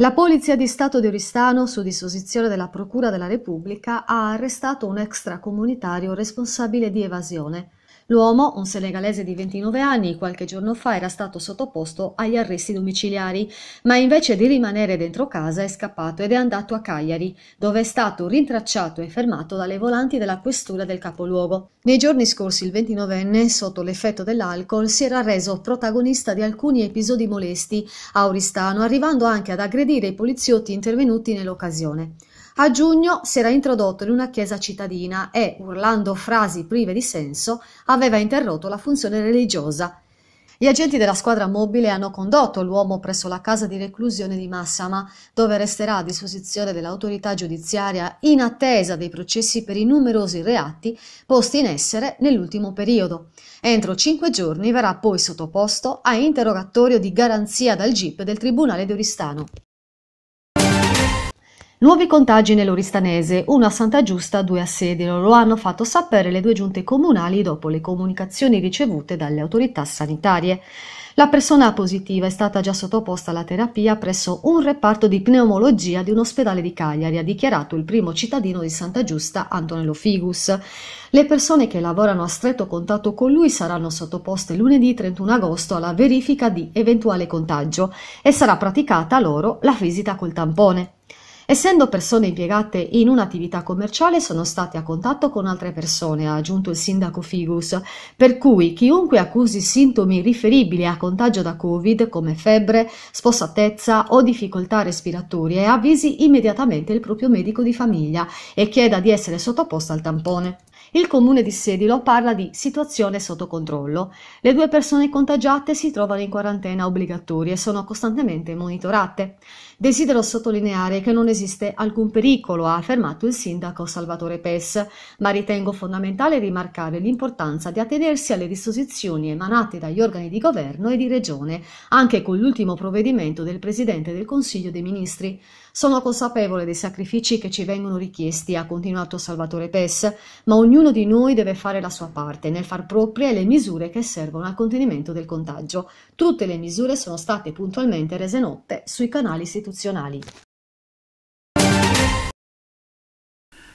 La Polizia di Stato di Oristano, su disposizione della Procura della Repubblica, ha arrestato un extracomunitario responsabile di evasione, L'uomo, un senegalese di 29 anni, qualche giorno fa era stato sottoposto agli arresti domiciliari, ma invece di rimanere dentro casa è scappato ed è andato a Cagliari, dove è stato rintracciato e fermato dalle volanti della questura del capoluogo. Nei giorni scorsi il 29enne, sotto l'effetto dell'alcol, si era reso protagonista di alcuni episodi molesti a Oristano, arrivando anche ad aggredire i poliziotti intervenuti nell'occasione. A giugno si era introdotto in una chiesa cittadina e, urlando frasi prive di senso, aveva interrotto la funzione religiosa. Gli agenti della squadra mobile hanno condotto l'uomo presso la casa di reclusione di Massama, dove resterà a disposizione dell'autorità giudiziaria in attesa dei processi per i numerosi reati posti in essere nell'ultimo periodo. Entro cinque giorni verrà poi sottoposto a interrogatorio di garanzia dal GIP del Tribunale di Oristano. Nuovi contagi nell'Oristanese, uno a Santa Giusta, due a Sedilo, lo hanno fatto sapere le due giunte comunali dopo le comunicazioni ricevute dalle autorità sanitarie. La persona positiva è stata già sottoposta alla terapia presso un reparto di pneumologia di un ospedale di Cagliari, ha dichiarato il primo cittadino di Santa Giusta, Antonello Figus. Le persone che lavorano a stretto contatto con lui saranno sottoposte lunedì 31 agosto alla verifica di eventuale contagio e sarà praticata loro la visita col tampone. Essendo persone impiegate in un'attività commerciale sono state a contatto con altre persone, ha aggiunto il sindaco Figus, per cui chiunque accusi sintomi riferibili a contagio da Covid come febbre, spossatezza o difficoltà respiratorie avvisi immediatamente il proprio medico di famiglia e chieda di essere sottoposto al tampone. Il comune di Sedilo parla di situazione sotto controllo. Le due persone contagiate si trovano in quarantena obbligatoria e sono costantemente monitorate. Desidero sottolineare che non esiste alcun pericolo, ha affermato il sindaco Salvatore Pes, ma ritengo fondamentale rimarcare l'importanza di attenersi alle disposizioni emanate dagli organi di governo e di regione, anche con l'ultimo provvedimento del Presidente del Consiglio dei Ministri. Sono consapevole dei sacrifici che ci vengono richiesti, ha continuato Salvatore Pes, ma ognuno Ognuno di noi deve fare la sua parte nel far proprie le misure che servono al contenimento del contagio. Tutte le misure sono state puntualmente rese note sui canali istituzionali.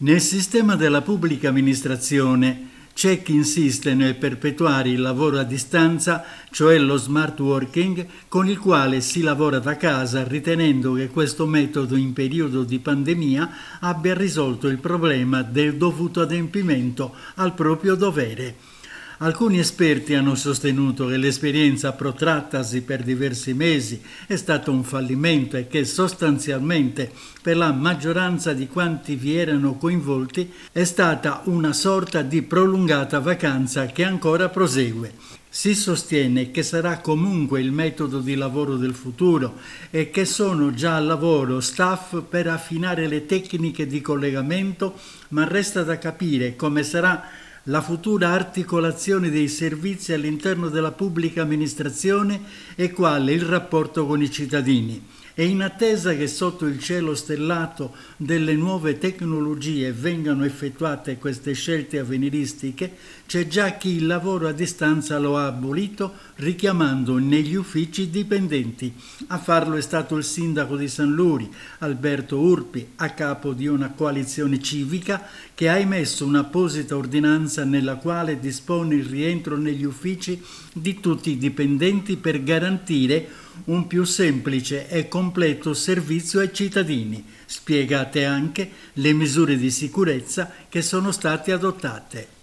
Nel sistema della pubblica amministrazione c'è chi insiste nel perpetuare il lavoro a distanza, cioè lo smart working, con il quale si lavora da casa ritenendo che questo metodo in periodo di pandemia abbia risolto il problema del dovuto adempimento al proprio dovere. Alcuni esperti hanno sostenuto che l'esperienza protrattasi per diversi mesi è stato un fallimento e che sostanzialmente per la maggioranza di quanti vi erano coinvolti è stata una sorta di prolungata vacanza che ancora prosegue. Si sostiene che sarà comunque il metodo di lavoro del futuro e che sono già al lavoro staff per affinare le tecniche di collegamento, ma resta da capire come sarà la futura articolazione dei servizi all'interno della pubblica amministrazione e quale il rapporto con i cittadini. E in attesa che sotto il cielo stellato delle nuove tecnologie vengano effettuate queste scelte avveniristiche, c'è già chi il lavoro a distanza lo ha abolito richiamando negli uffici dipendenti. A farlo è stato il sindaco di San Luri, Alberto Urpi, a capo di una coalizione civica che ha emesso un'apposita ordinanza nella quale dispone il rientro negli uffici di tutti i dipendenti per garantire un più semplice e completo servizio ai cittadini, spiegate anche le misure di sicurezza che sono state adottate.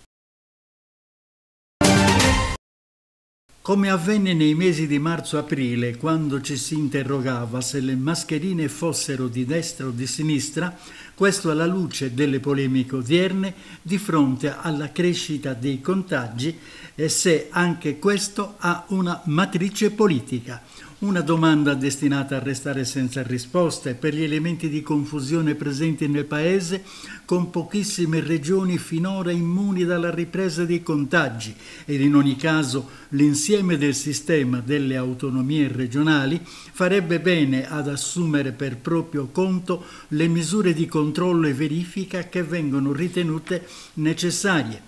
come avvenne nei mesi di marzo-aprile, quando ci si interrogava se le mascherine fossero di destra o di sinistra, questo alla luce delle polemiche odierne di fronte alla crescita dei contagi e se anche questo ha una matrice politica. Una domanda destinata a restare senza risposta e per gli elementi di confusione presenti nel Paese, con pochissime regioni finora immuni dalla ripresa dei contagi ed in ogni caso l'insieme del sistema delle autonomie regionali farebbe bene ad assumere per proprio conto le misure di controllo e verifica che vengono ritenute necessarie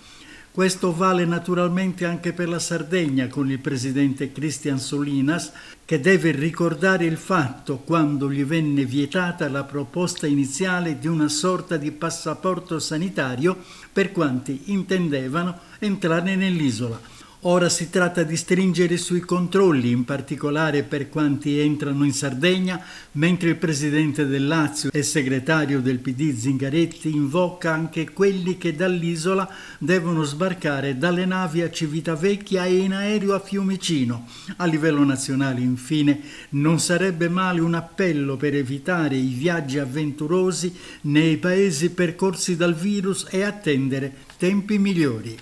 questo vale naturalmente anche per la Sardegna con il presidente Cristian Solinas che deve ricordare il fatto quando gli venne vietata la proposta iniziale di una sorta di passaporto sanitario per quanti intendevano entrare nell'isola Ora si tratta di stringere sui controlli, in particolare per quanti entrano in Sardegna, mentre il presidente del Lazio e segretario del PD Zingaretti invoca anche quelli che dall'isola devono sbarcare dalle navi a Civitavecchia e in aereo a Fiumicino. A livello nazionale, infine, non sarebbe male un appello per evitare i viaggi avventurosi nei paesi percorsi dal virus e attendere tempi migliori.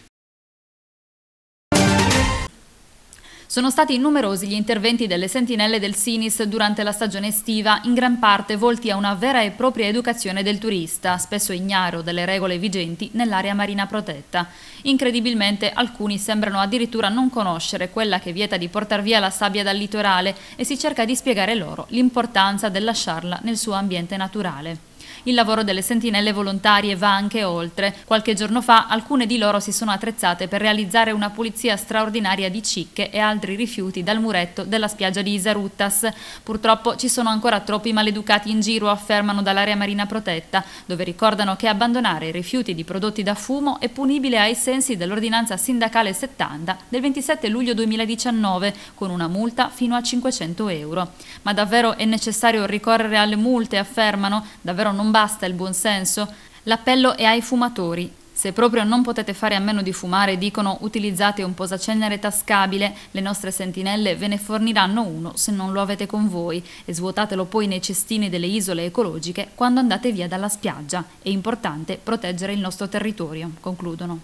Sono stati numerosi gli interventi delle sentinelle del Sinis durante la stagione estiva, in gran parte volti a una vera e propria educazione del turista, spesso ignaro delle regole vigenti nell'area marina protetta. Incredibilmente alcuni sembrano addirittura non conoscere quella che vieta di portare via la sabbia dal litorale e si cerca di spiegare loro l'importanza del lasciarla nel suo ambiente naturale il lavoro delle sentinelle volontarie va anche oltre. Qualche giorno fa alcune di loro si sono attrezzate per realizzare una pulizia straordinaria di cicche e altri rifiuti dal muretto della spiaggia di Isaruttas. Purtroppo ci sono ancora troppi maleducati in giro, affermano dall'area marina protetta, dove ricordano che abbandonare i rifiuti di prodotti da fumo è punibile ai sensi dell'ordinanza sindacale 70 del 27 luglio 2019 con una multa fino a 500 euro. Ma davvero è necessario ricorrere alle multe, affermano? Davvero non basta basta il buonsenso? L'appello è ai fumatori. Se proprio non potete fare a meno di fumare, dicono utilizzate un posacenere tascabile, le nostre sentinelle ve ne forniranno uno se non lo avete con voi e svuotatelo poi nei cestini delle isole ecologiche quando andate via dalla spiaggia. È importante proteggere il nostro territorio, concludono.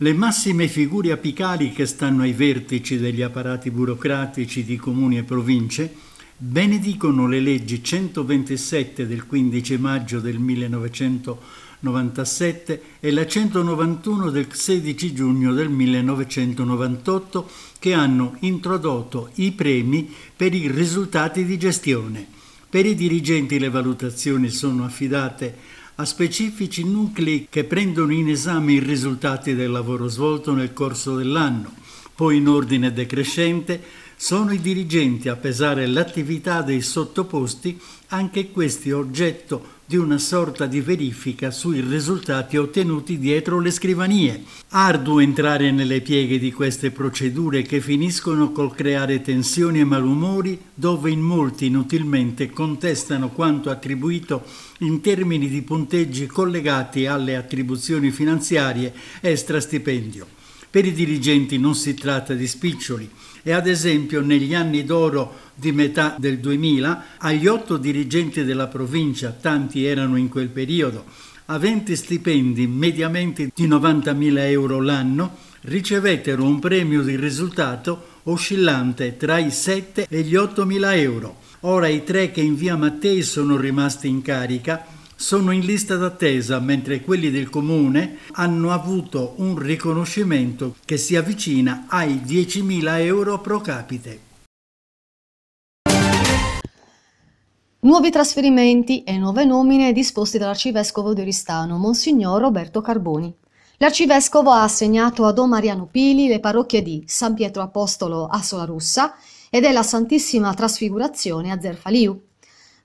Le massime figure apicali che stanno ai vertici degli apparati burocratici di comuni e province benedicono le leggi 127 del 15 maggio del 1997 e la 191 del 16 giugno del 1998 che hanno introdotto i premi per i risultati di gestione. Per i dirigenti le valutazioni sono affidate a specifici nuclei che prendono in esame i risultati del lavoro svolto nel corso dell'anno, poi in ordine decrescente sono i dirigenti a pesare l'attività dei sottoposti, anche questi oggetto di una sorta di verifica sui risultati ottenuti dietro le scrivanie. Arduo entrare nelle pieghe di queste procedure che finiscono col creare tensioni e malumori dove in molti inutilmente contestano quanto attribuito in termini di punteggi collegati alle attribuzioni finanziarie extra stipendio. Per i dirigenti non si tratta di spiccioli e ad esempio negli anni d'oro di metà del 2000 agli otto dirigenti della provincia, tanti erano in quel periodo, aventi stipendi mediamente di 90.000 euro l'anno, ricevettero un premio di risultato oscillante tra i 7 e gli 8.000 euro. Ora i tre che in via Mattei sono rimasti in carica sono in lista d'attesa mentre quelli del comune hanno avuto un riconoscimento che si avvicina ai 10.000 euro pro capite. Nuovi trasferimenti e nuove nomine disposti dall'arcivescovo di Oristano, Monsignor Roberto Carboni. L'arcivescovo ha assegnato a Don Mariano Pili le parrocchie di San Pietro Apostolo a Solarussa e della Santissima Trasfigurazione a Zerfaliu.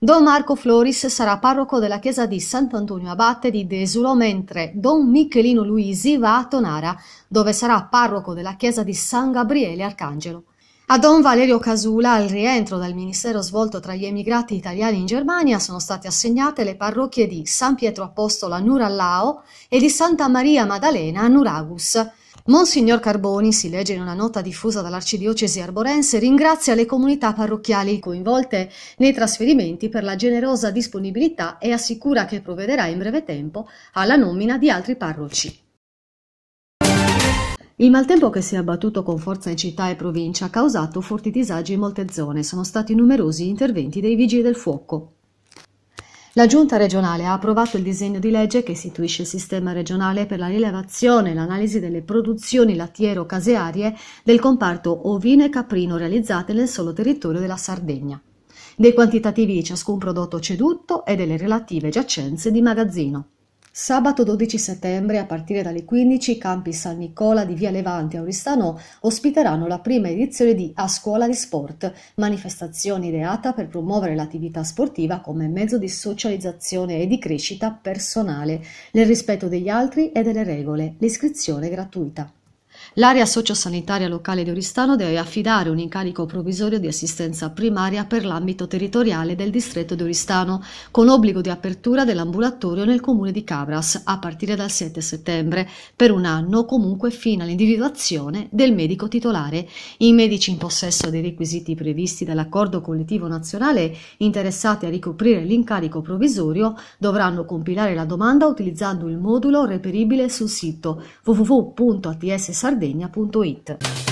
Don Marco Floris sarà parroco della chiesa di Sant'Antonio Abate di Desulo, mentre Don Michelino Luisi va a Tonara, dove sarà parroco della chiesa di San Gabriele Arcangelo. A Don Valerio Casula, al rientro dal ministero svolto tra gli emigrati italiani in Germania, sono state assegnate le parrocchie di San Pietro Apostolo a Nurallao e di Santa Maria Maddalena a Nuragus. Monsignor Carboni, si legge in una nota diffusa dall'Arcidiocesi arborense, ringrazia le comunità parrocchiali coinvolte nei trasferimenti per la generosa disponibilità e assicura che provvederà in breve tempo alla nomina di altri parroci. Il maltempo che si è abbattuto con forza in città e provincia ha causato forti disagi in molte zone. Sono stati numerosi gli interventi dei vigili del fuoco. La Giunta regionale ha approvato il disegno di legge che istituisce il sistema regionale per la rilevazione e l'analisi delle produzioni lattiero-casearie del comparto ovino e caprino realizzate nel solo territorio della Sardegna, dei quantitativi di ciascun prodotto ceduto e delle relative giacenze di magazzino. Sabato 12 settembre, a partire dalle 15, i campi San Nicola di Via Levante Auristano ospiteranno la prima edizione di A Scuola di Sport, manifestazione ideata per promuovere l'attività sportiva come mezzo di socializzazione e di crescita personale, nel rispetto degli altri e delle regole. L'iscrizione è gratuita. L'area sociosanitaria locale di Oristano deve affidare un incarico provvisorio di assistenza primaria per l'ambito territoriale del distretto di Oristano, con obbligo di apertura dell'ambulatorio nel comune di Cabras a partire dal 7 settembre, per un anno comunque fino all'individuazione del medico titolare. I medici in possesso dei requisiti previsti dall'accordo collettivo nazionale interessati a ricoprire l'incarico provvisorio dovranno compilare la domanda utilizzando il modulo reperibile sul sito www.ats.sardo sardegna.it